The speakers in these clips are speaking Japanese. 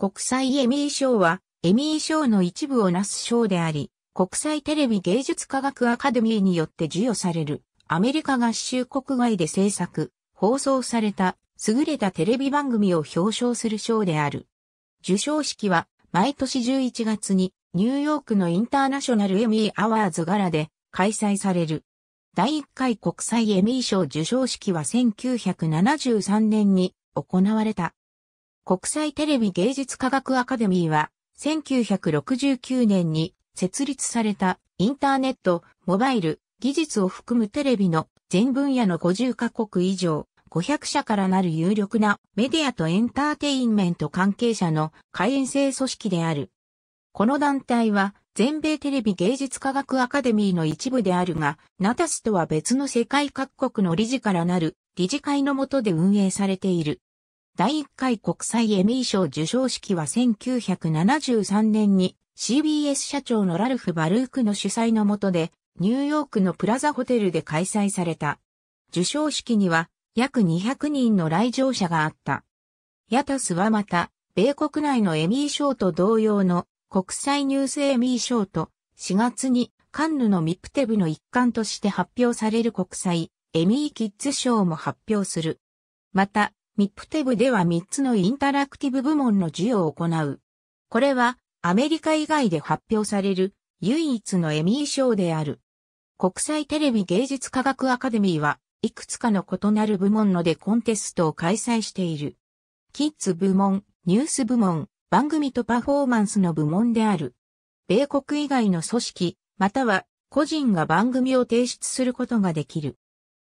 国際エミー賞は、エミー賞の一部をなす賞であり、国際テレビ芸術科学アカデミーによって授与される、アメリカ合衆国外で制作、放送された、優れたテレビ番組を表彰する賞である。受賞式は、毎年11月に、ニューヨークのインターナショナルエミーアワーズ柄で開催される。第1回国際エミー賞受賞式は1973年に行われた。国際テレビ芸術科学アカデミーは、1969年に設立されたインターネット、モバイル、技術を含むテレビの全分野の50カ国以上、500社からなる有力なメディアとエンターテインメント関係者の会員制組織である。この団体は全米テレビ芸術科学アカデミーの一部であるが、ナタスとは別の世界各国の理事からなる理事会のもとで運営されている。第1回国際エミー賞受賞式は1973年に CBS 社長のラルフ・バルークの主催のもとで、ニューヨークのプラザホテルで開催された。受賞式には約200人の来場者があった。ヤタスはまた、米国内のエミー賞と同様の国際ニュースエミー賞と4月にカンヌのミプテブの一環として発表される国際エミーキッズ賞も発表する。また、ミップテブでは3つのインタラクティブ部門の授与を行う。これはアメリカ以外で発表される唯一のエミー賞である。国際テレビ芸術科学アカデミーはいくつかの異なる部門のでコンテストを開催している。キッズ部門、ニュース部門、番組とパフォーマンスの部門である。米国以外の組織、または個人が番組を提出することができる。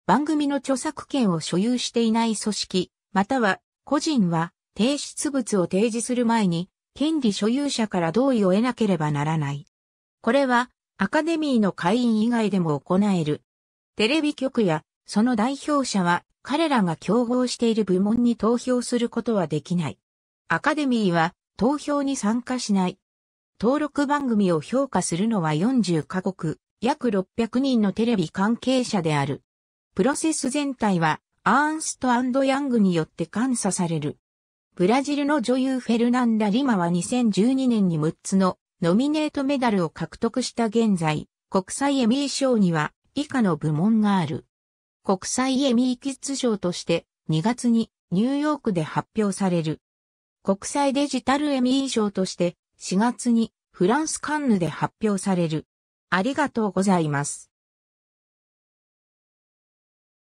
番組の著作権を所有していない組織、または、個人は、提出物を提示する前に、権利所有者から同意を得なければならない。これは、アカデミーの会員以外でも行える。テレビ局や、その代表者は、彼らが競合している部門に投票することはできない。アカデミーは、投票に参加しない。登録番組を評価するのは40カ国、約600人のテレビ関係者である。プロセス全体はアーンストヤングによって監査される。ブラジルの女優フェルナンダ・リマは2012年に6つのノミネートメダルを獲得した現在、国際エミー賞には以下の部門がある。国際エミーキッズ賞として2月にニューヨークで発表される。国際デジタルエミー賞として4月にフランスカンヌで発表される。ありがとうございます。